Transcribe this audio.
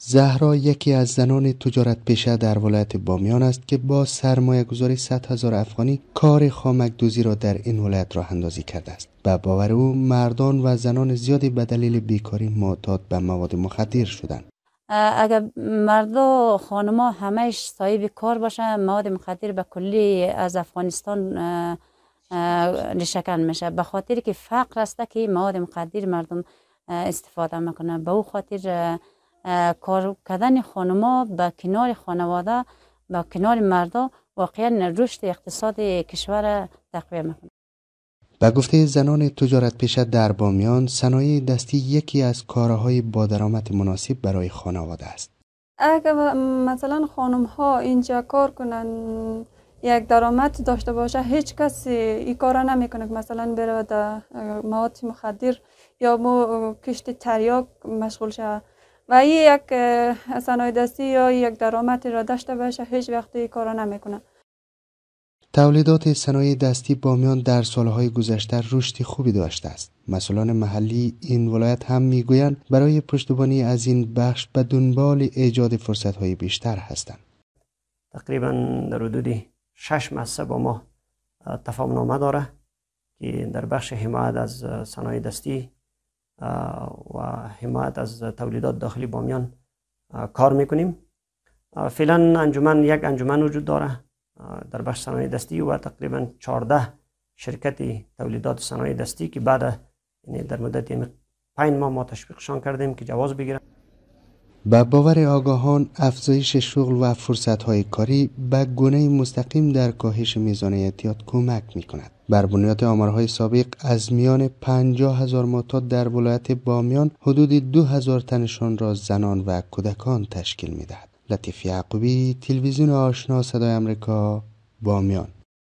زهرا یکی از زنان تجارت پیشه در ولایت بامیان است که با سرمایه گذاری 100 هزار افغانی کار خامک دوزی را در این ولایت راه اندازی کرده است. و باور او مردان و زنان زیادی به دلیل بیکاری معتاد به مواد مخدر شدند. اگر و خانما همش صاحب کار باشند مواد مخدر به کلی از افغانستان نشکن میشه به خاطر که فقر است که مواد مخدر مردم استفاده میکنه به او خاطر کار کردن خانما به کنار خانواده با کنار مردا واقعا رشد اقتصاد کشور تقویه میکنه به گفته زنان تجارت پیشه در بامیان صنایع دستی یکی از کارهای با درآمد مناسب برای خانواده است اگر مثلا خانم ها اینجا کار کنند یک درآمد داشته باشه هیچ کسی این را نمیکنه که مثلا بره مواد مخدر یا مو کشت تریاک مشغول شه و این یک صنایع دستی یا یک درآمدی را داشته باشه هیچ وقت این کارا نمیکنه تولیدات صنایع دستی بامیان در سالهای گذشته رشد خوبی داشته است مسئولان محلی این ولایت هم میگویند برای پشتبانی از این بخش به دنبال ایجاد فرصتهای بیشتر هستند تقریبا در حدود شش مسه با ما تفاهم نامه داره که در بخش حمایت از صنایع دستی و حمایت از تولیدات داخلی بامیان کار میکنیم فعلا انجمن یک انجمن وجود داره در بخش صنایع دستی و تقریبا 14 شرکت تولیدات صنایع دستی که بعد در مدت 5 یعنی ماه ما تشویقشان کردیم که جواز بگیرن به باور آگاهان افزایش شغل و فرصتهای کاری به گونه مستقیم در کاهش میزان اعتیاد کمک می کند. بر بنیاد آمارهای سابق از میان 50 هزار معتاد در ولایت بامیان حدود دو هزار تنشان را زنان و کودکان تشکیل می دهد. لطیف یعقوبی تلویزیون آشنا صدای امریکا بامیان